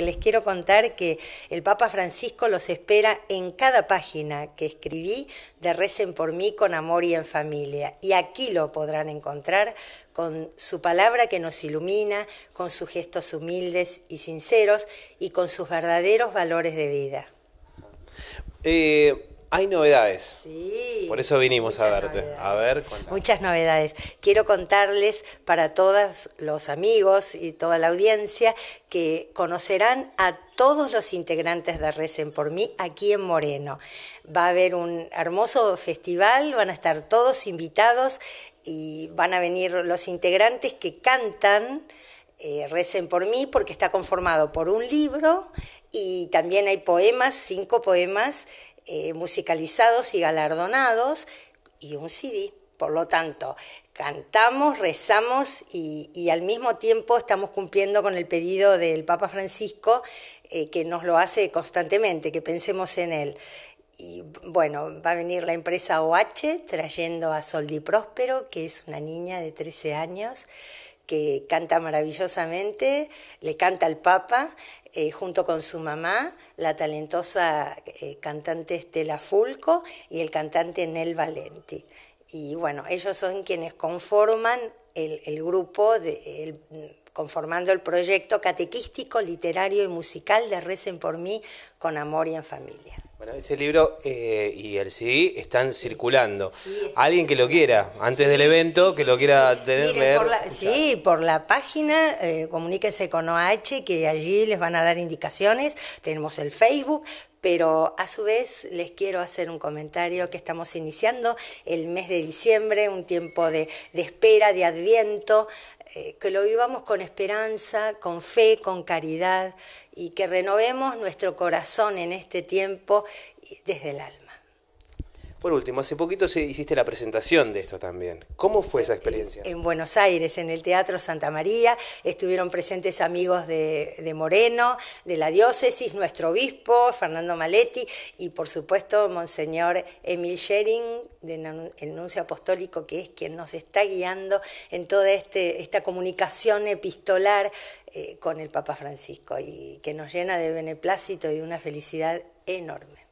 les quiero contar que el Papa Francisco los espera en cada página que escribí de Recen por mí con amor y en familia. Y aquí lo podrán encontrar con su palabra que nos ilumina, con sus gestos humildes y sinceros y con sus verdaderos valores de vida. Eh, hay novedades. Sí. Por eso vinimos a verte. A ver, muchas novedades. Quiero contarles para todos los amigos y toda la audiencia que conocerán a todos los integrantes de Recen por mí aquí en Moreno. Va a haber un hermoso festival, van a estar todos invitados y van a venir los integrantes que cantan eh, Recen por mí porque está conformado por un libro y también hay poemas, cinco poemas eh, musicalizados y galardonados y un CD. Por lo tanto, cantamos, rezamos y, al mismo tiempo estamos cumpliendo con el pedido del Papa Francisco, eh, que nos lo hace constantemente, que pensemos en él. Y bueno, va a venir la empresa OH trayendo a Soldi Próspero, que es una niña de 13 años que canta maravillosamente, le canta al Papa, eh, junto con su mamá, la talentosa eh, cantante Estela Fulco y el cantante Nel Valenti. Y bueno, ellos son quienes conforman el, grupo, conformando el proyecto catequístico, literario y musical de Recen por mí con Amor y en Familia. Bueno, ese libro eh, y el CD están circulando. Alguien que lo quiera, antes del evento, que lo quiera tener, leer. Por sí, por la página, eh, comuníquense con OH, que allí les van a dar indicaciones. Tenemos el Facebook, pero a su vez les quiero hacer un comentario que estamos iniciando el mes de diciembre, un tiempo de, de espera, de adviento, eh, que lo vivamos con esperanza, con fe, con caridad y que renovemos nuestro corazón en este tiempo desde el alma. Por último, hace poquito se hiciste la presentación de esto también. ¿Cómo fue esa experiencia? En Buenos Aires, en el Teatro Santa María, estuvieron presentes amigos de, Moreno, de la diócesis, nuestro obispo, Fernando Maletti, y por supuesto, Monseñor Emil Schering, del nuncio apostólico, que es quien nos está guiando en toda este, esta comunicación epistolar eh, con el Papa Francisco, y que nos llena de beneplácito y de una felicidad enorme.